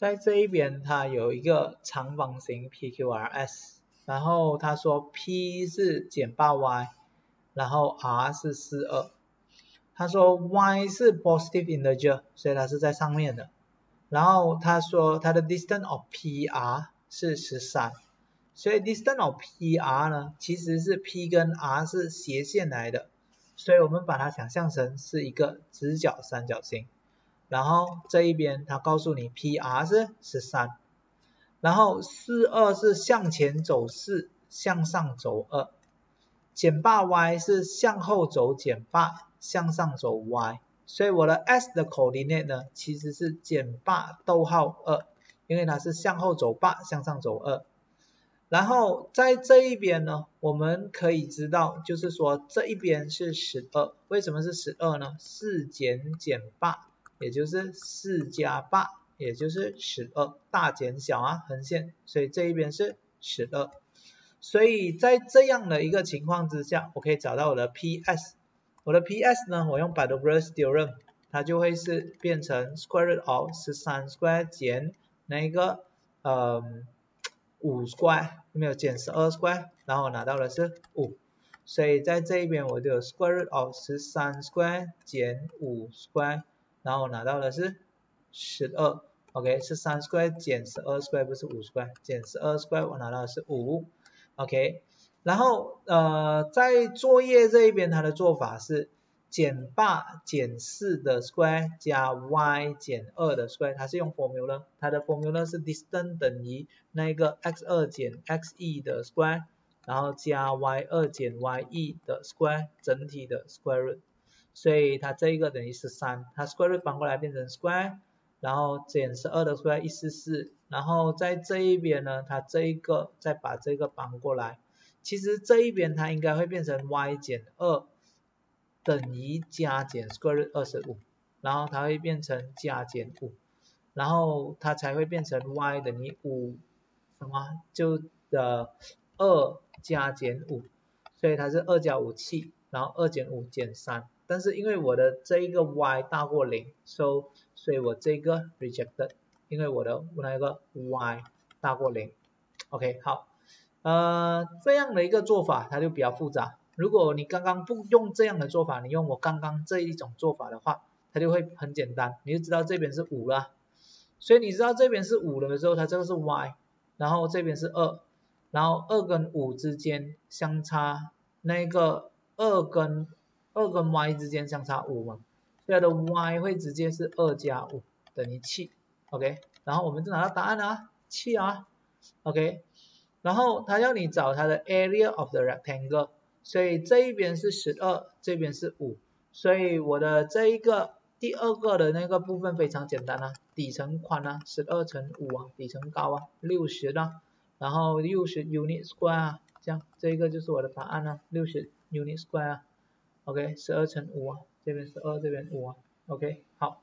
在这一边，它有一个长方形 P Q R S，然后他说 P 是减八 y，然后 R 是四二，他说 y 是 positive integer，所以它是在上面的。然后他说它的 distance of P R 是十三，所以 distance of P R 呢，其实是 P 跟 R 是斜线来的，所以我们把它想象成是一个直角三角形。然后这一边，它告诉你 P R 是十三，然后四二是向前走四，向上走二，减八 Y 是向后走减八，向上走 Y，所以我的 S 的口里面呢，其实是减八逗号二，因为它是向后走八，向上走二。然后在这一边呢，我们可以知道，就是说这一边是十二，为什么是十二呢？四减减八。也就是四加八，也就是十二，大减小啊，横线，所以这一边是十二。所以在这样的一个情况之下，我可以找到我的 P S。我的 P S 呢，我用百度浏览 m 它就会是变成 square root of 十三 square 减那一个呃五 square，没有减十二 square，然后我拿到的是五。所以在这一边我就 square root of 十三 square 减五 square。然后我拿到的是十二，OK，是三十块减十二块，不是五十块减十二块，我拿到的是五，OK。然后呃，在作业这一边，它的做法是减八减四的 square 加 y 减二的 square，它是用 formula，它的 formula 是 distance 等于那一个 x 二减 x 一的 square，然后加 y 二减 y 一的 square 整体的 square root。所以它这一个等于十三，它 square 反过来变成 square，然后减十二的 square 意思是，然后在这一边呢，它这一个再把这个搬过来，其实这一边它应该会变成 y 减二等于加减 square 二十五，然后它会变成加减五，然后它才会变成 y 等于五，什么就的二加减五，所以它是二加五七，然后二减五减三。但是因为我的这一个 y 大过零，so 所以我这个 rejected，因为我的那个 y 大过零。OK，好，呃，这样的一个做法它就比较复杂。如果你刚刚不用这样的做法，你用我刚刚这一种做法的话，它就会很简单。你就知道这边是五了，所以你知道这边是五了的时候，它这个是 y，然后这边是二，然后二跟五之间相差那个二跟。二跟 y 之间相差五嘛，所以它的 y 会直接是二加五等于七，OK。然后我们就拿到答案了，七啊，OK。然后他要你找它的 area of the rectangle，所以这一边是十二，这边是五，所以我的这一个第二个的那个部分非常简单啊，底层宽啊十二乘五啊，底层高啊六十啊，然后六十 unitsquare 啊，这样这一个就是我的答案啊，六十 unitsquare 啊。OK，十二乘五啊，这边是二，这边五啊，OK，好。